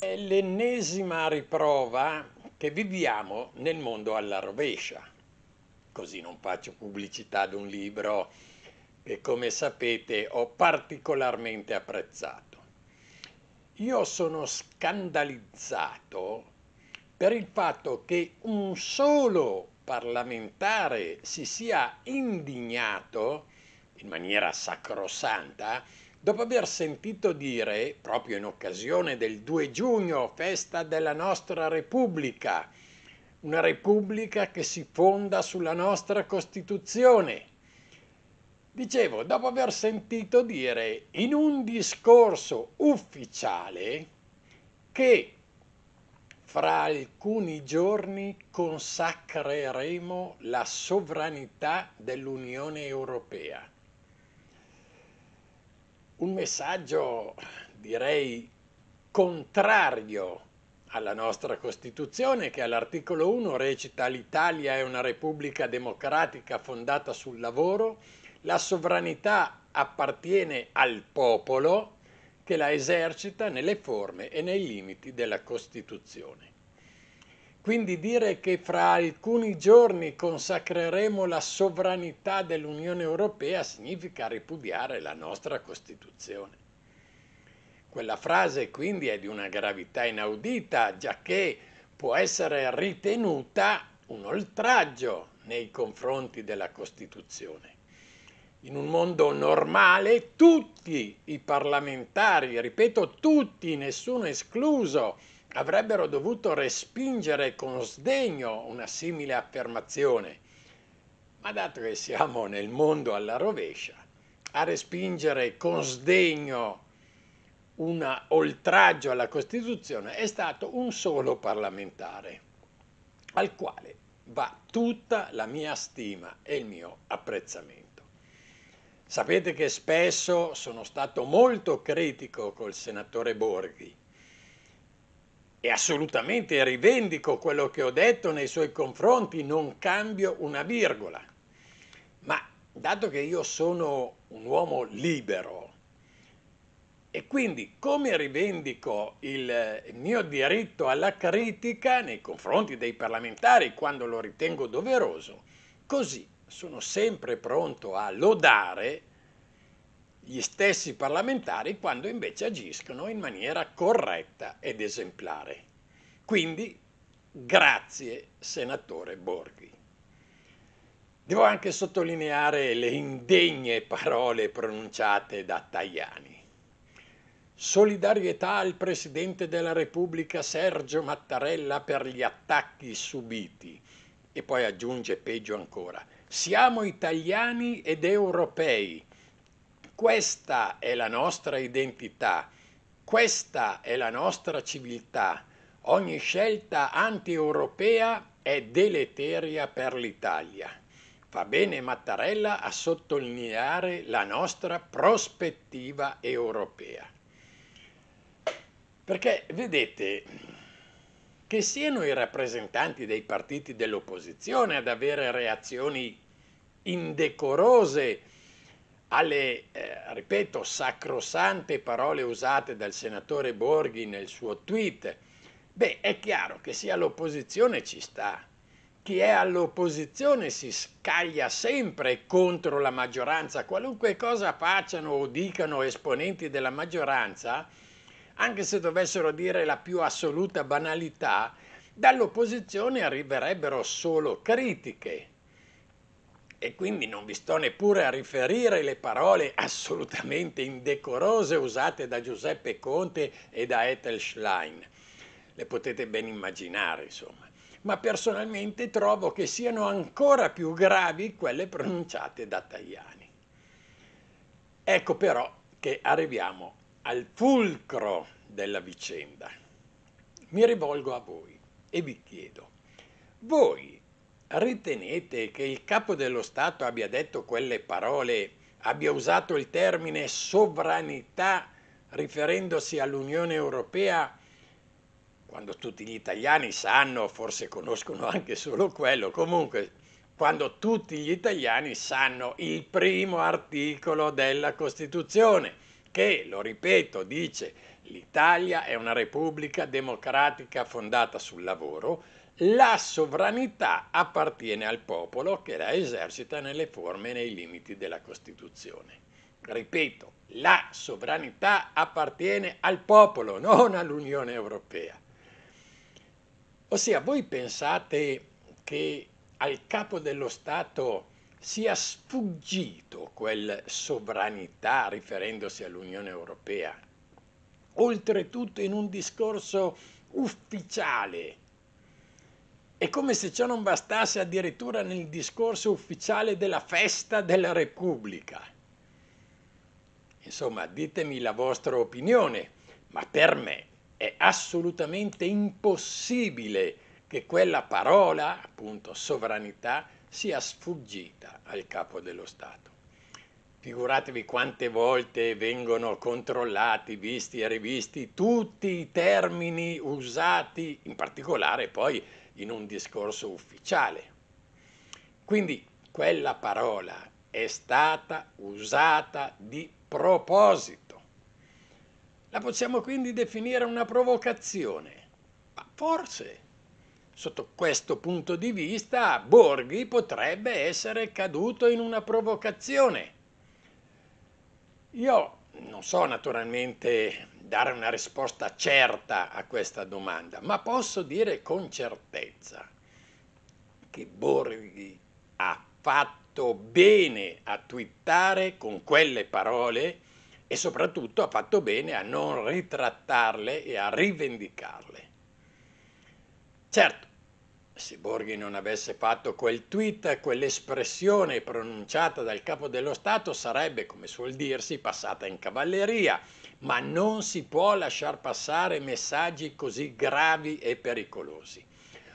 È l'ennesima riprova che viviamo nel mondo alla rovescia. Così non faccio pubblicità ad un libro che, come sapete, ho particolarmente apprezzato. Io sono scandalizzato per il fatto che un solo parlamentare si sia indignato in maniera sacrosanta Dopo aver sentito dire, proprio in occasione del 2 giugno, festa della nostra Repubblica, una Repubblica che si fonda sulla nostra Costituzione, dicevo, dopo aver sentito dire in un discorso ufficiale che fra alcuni giorni consacreremo la sovranità dell'Unione Europea un messaggio, direi, contrario alla nostra Costituzione che all'articolo 1 recita l'Italia è una repubblica democratica fondata sul lavoro, la sovranità appartiene al popolo che la esercita nelle forme e nei limiti della Costituzione. Quindi dire che fra alcuni giorni consacreremo la sovranità dell'Unione Europea significa ripudiare la nostra Costituzione. Quella frase quindi è di una gravità inaudita, giacché può essere ritenuta un oltraggio nei confronti della Costituzione. In un mondo normale tutti i parlamentari, ripeto tutti, nessuno escluso, avrebbero dovuto respingere con sdegno una simile affermazione, ma dato che siamo nel mondo alla rovescia, a respingere con sdegno un oltraggio alla Costituzione è stato un solo parlamentare, al quale va tutta la mia stima e il mio apprezzamento. Sapete che spesso sono stato molto critico col senatore Borghi, e assolutamente rivendico quello che ho detto nei suoi confronti, non cambio una virgola. Ma dato che io sono un uomo libero e quindi come rivendico il mio diritto alla critica nei confronti dei parlamentari quando lo ritengo doveroso, così sono sempre pronto a lodare gli stessi parlamentari quando invece agiscono in maniera corretta ed esemplare. Quindi grazie senatore Borghi. Devo anche sottolineare le indegne parole pronunciate da Tajani. Solidarietà al Presidente della Repubblica Sergio Mattarella per gli attacchi subiti. E poi aggiunge peggio ancora. Siamo italiani ed europei questa è la nostra identità, questa è la nostra civiltà. Ogni scelta anti-europea è deleteria per l'Italia. Fa bene Mattarella a sottolineare la nostra prospettiva europea. Perché vedete, che siano i rappresentanti dei partiti dell'opposizione ad avere reazioni indecorose alle, eh, ripeto, sacrosante parole usate dal senatore Borghi nel suo tweet, beh, è chiaro che sia l'opposizione ci sta. Chi è all'opposizione si scaglia sempre contro la maggioranza, qualunque cosa facciano o dicano esponenti della maggioranza, anche se dovessero dire la più assoluta banalità, dall'opposizione arriverebbero solo critiche, e quindi non vi sto neppure a riferire le parole assolutamente indecorose usate da Giuseppe Conte e da Ethel Schlein. Le potete ben immaginare, insomma. Ma personalmente trovo che siano ancora più gravi quelle pronunciate da Tajani. Ecco però che arriviamo al fulcro della vicenda. Mi rivolgo a voi e vi chiedo, voi Ritenete che il capo dello Stato abbia detto quelle parole, abbia usato il termine sovranità riferendosi all'Unione Europea, quando tutti gli italiani sanno, forse conoscono anche solo quello, comunque quando tutti gli italiani sanno il primo articolo della Costituzione, che, lo ripeto, dice l'Italia è una repubblica democratica fondata sul lavoro, la sovranità appartiene al popolo che la esercita nelle forme e nei limiti della Costituzione. Ripeto, la sovranità appartiene al popolo, non all'Unione Europea. Ossia, voi pensate che al capo dello Stato sia sfuggito quel sovranità riferendosi all'Unione Europea? Oltretutto in un discorso ufficiale e come se ciò non bastasse addirittura nel discorso ufficiale della festa della Repubblica. Insomma, ditemi la vostra opinione, ma per me è assolutamente impossibile che quella parola, appunto sovranità, sia sfuggita al capo dello Stato. Figuratevi quante volte vengono controllati, visti e rivisti tutti i termini usati, in particolare poi in un discorso ufficiale. Quindi quella parola è stata usata di proposito. La possiamo quindi definire una provocazione, ma forse sotto questo punto di vista Borghi potrebbe essere caduto in una provocazione. Io non so naturalmente dare una risposta certa a questa domanda, ma posso dire con certezza che Borghi ha fatto bene a twittare con quelle parole e soprattutto ha fatto bene a non ritrattarle e a rivendicarle. Certo, se Borghi non avesse fatto quel tweet, quell'espressione pronunciata dal capo dello Stato sarebbe, come suol dirsi, passata in cavalleria ma non si può lasciar passare messaggi così gravi e pericolosi.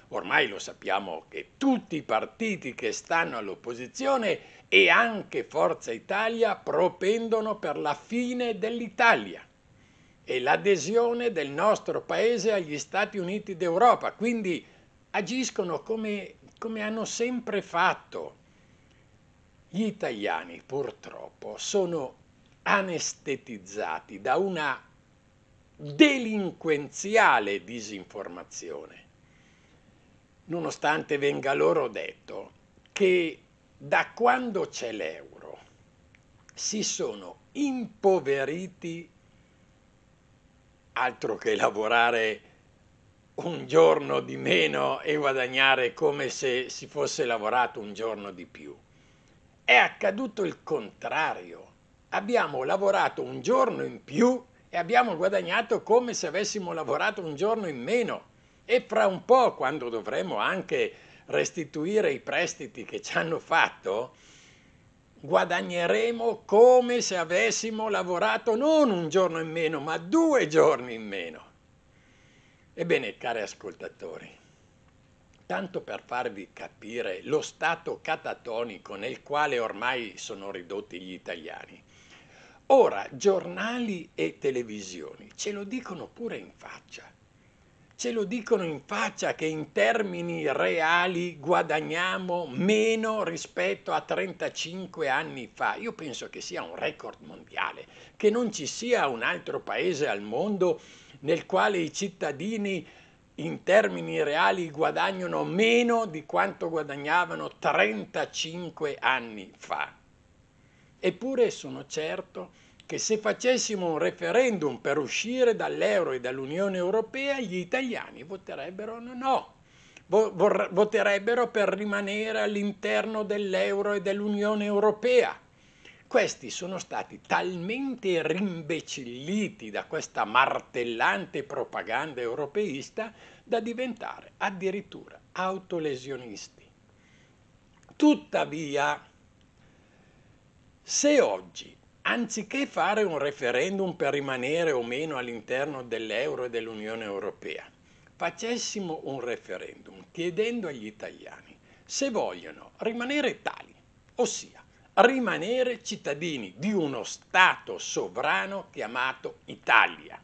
Ormai lo sappiamo che tutti i partiti che stanno all'opposizione e anche Forza Italia propendono per la fine dell'Italia e l'adesione del nostro paese agli Stati Uniti d'Europa. Quindi agiscono come, come, hanno sempre fatto. Gli italiani purtroppo sono anestetizzati da una delinquenziale disinformazione, nonostante venga loro detto che da quando c'è l'euro si sono impoveriti altro che lavorare un giorno di meno e guadagnare come se si fosse lavorato un giorno di più. È accaduto il contrario abbiamo lavorato un giorno in più e abbiamo guadagnato come se avessimo lavorato un giorno in meno e fra un po', quando dovremo anche restituire i prestiti che ci hanno fatto, guadagneremo come se avessimo lavorato non un giorno in meno, ma due giorni in meno. Ebbene, cari ascoltatori, tanto per farvi capire lo stato catatonico nel quale ormai sono ridotti gli italiani, Ora, giornali e televisioni ce lo dicono pure in faccia. Ce lo dicono in faccia che in termini reali guadagniamo meno rispetto a 35 anni fa. Io penso che sia un record mondiale, che non ci sia un altro paese al mondo nel quale i cittadini in termini reali guadagnano meno di quanto guadagnavano 35 anni fa. Eppure sono certo che se facessimo un referendum per uscire dall'euro e dall'Unione Europea, gli italiani voterebbero no, voterebbero per rimanere all'interno dell'euro e dell'Unione Europea. Questi sono stati talmente rimbecilliti da questa martellante propaganda europeista da diventare addirittura autolesionisti. Tuttavia, se oggi, anziché fare un referendum per rimanere o meno all'interno dell'euro e dell'Unione Europea, facessimo un referendum chiedendo agli italiani se vogliono rimanere tali, ossia rimanere cittadini di uno Stato sovrano chiamato Italia,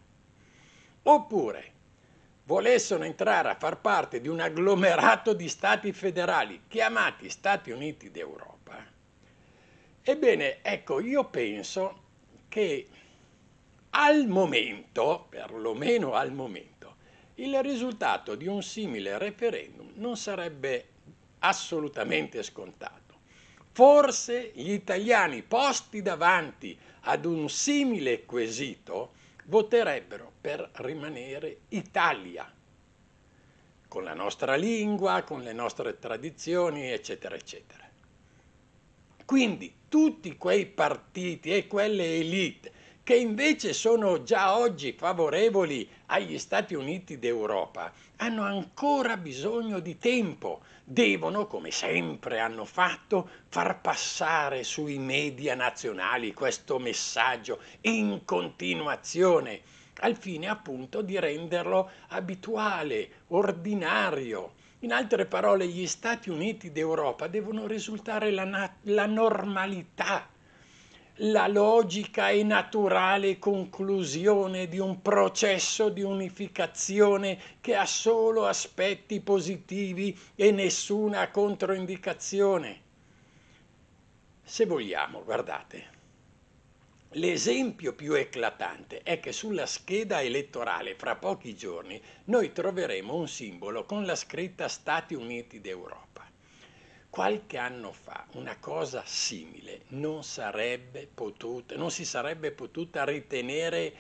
oppure volessero entrare a far parte di un agglomerato di Stati federali chiamati Stati Uniti d'Europa Ebbene, ecco, io penso che al momento, perlomeno al momento, il risultato di un simile referendum non sarebbe assolutamente scontato. Forse gli italiani posti davanti ad un simile quesito voterebbero per rimanere Italia, con la nostra lingua, con le nostre tradizioni, eccetera, eccetera. Quindi tutti quei partiti e quelle elite che invece sono già oggi favorevoli agli Stati Uniti d'Europa, hanno ancora bisogno di tempo. Devono, come sempre hanno fatto, far passare sui media nazionali questo messaggio in continuazione, al fine appunto di renderlo abituale, ordinario. In altre parole, gli Stati Uniti d'Europa devono risultare la, la normalità, la logica e naturale conclusione di un processo di unificazione che ha solo aspetti positivi e nessuna controindicazione. Se vogliamo, guardate, L'esempio più eclatante è che sulla scheda elettorale fra pochi giorni noi troveremo un simbolo con la scritta Stati Uniti d'Europa. Qualche anno fa una cosa simile non, potuta, non si sarebbe potuta ritenere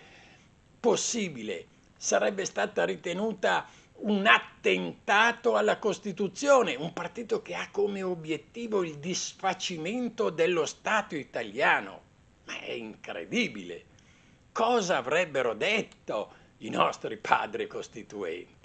possibile, sarebbe stata ritenuta un attentato alla Costituzione, un partito che ha come obiettivo il disfacimento dello Stato italiano, ma è incredibile! Cosa avrebbero detto i nostri padri costituenti?